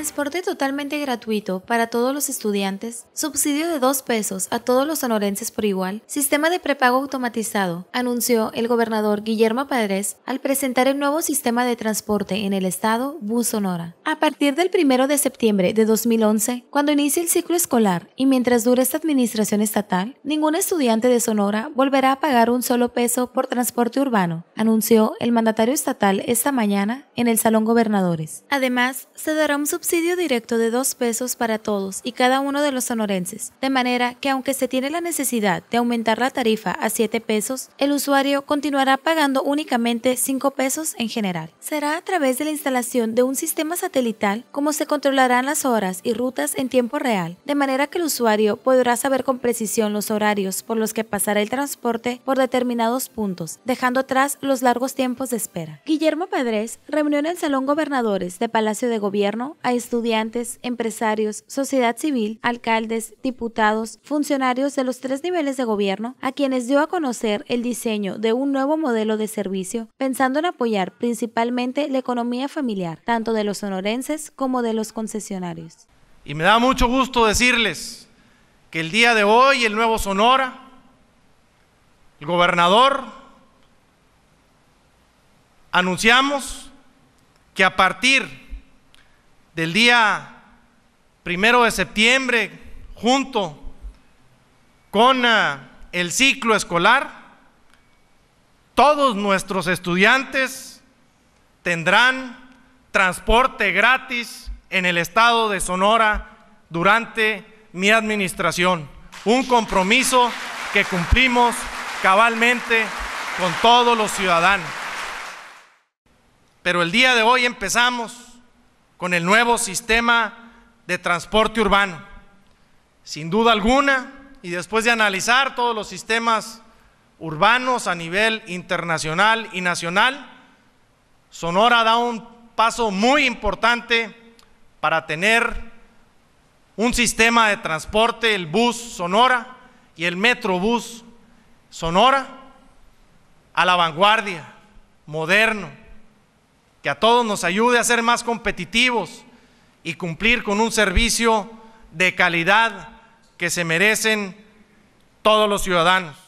Transporte totalmente gratuito para todos los estudiantes, subsidio de dos pesos a todos los sonorenses por igual, sistema de prepago automatizado, anunció el gobernador Guillermo Padres al presentar el nuevo sistema de transporte en el estado Bus Sonora. A partir del 1 de septiembre de 2011, cuando inicie el ciclo escolar y mientras dure esta administración estatal, ningún estudiante de Sonora volverá a pagar un solo peso por transporte urbano, anunció el mandatario estatal esta mañana en el Salón Gobernadores. Además, se dará un subsidio subsidio directo de dos pesos para todos y cada uno de los sonorenses, de manera que aunque se tiene la necesidad de aumentar la tarifa a siete pesos, el usuario continuará pagando únicamente cinco pesos en general. Será a través de la instalación de un sistema satelital como se controlarán las horas y rutas en tiempo real, de manera que el usuario podrá saber con precisión los horarios por los que pasará el transporte por determinados puntos, dejando atrás los largos tiempos de espera. Guillermo Padres reunió en el Salón Gobernadores de Palacio de Gobierno a estudiantes, empresarios, sociedad civil, alcaldes, diputados, funcionarios de los tres niveles de gobierno, a quienes dio a conocer el diseño de un nuevo modelo de servicio, pensando en apoyar principalmente la economía familiar, tanto de los sonorenses como de los concesionarios. Y me da mucho gusto decirles que el día de hoy el nuevo Sonora, el gobernador, anunciamos que a partir el día primero de septiembre junto con eh, el ciclo escolar, todos nuestros estudiantes tendrán transporte gratis en el estado de Sonora durante mi administración. Un compromiso que cumplimos cabalmente con todos los ciudadanos. Pero el día de hoy empezamos con el nuevo sistema de transporte urbano. Sin duda alguna, y después de analizar todos los sistemas urbanos a nivel internacional y nacional, Sonora da un paso muy importante para tener un sistema de transporte, el bus Sonora y el Metrobús Sonora, a la vanguardia, moderno, que a todos nos ayude a ser más competitivos y cumplir con un servicio de calidad que se merecen todos los ciudadanos.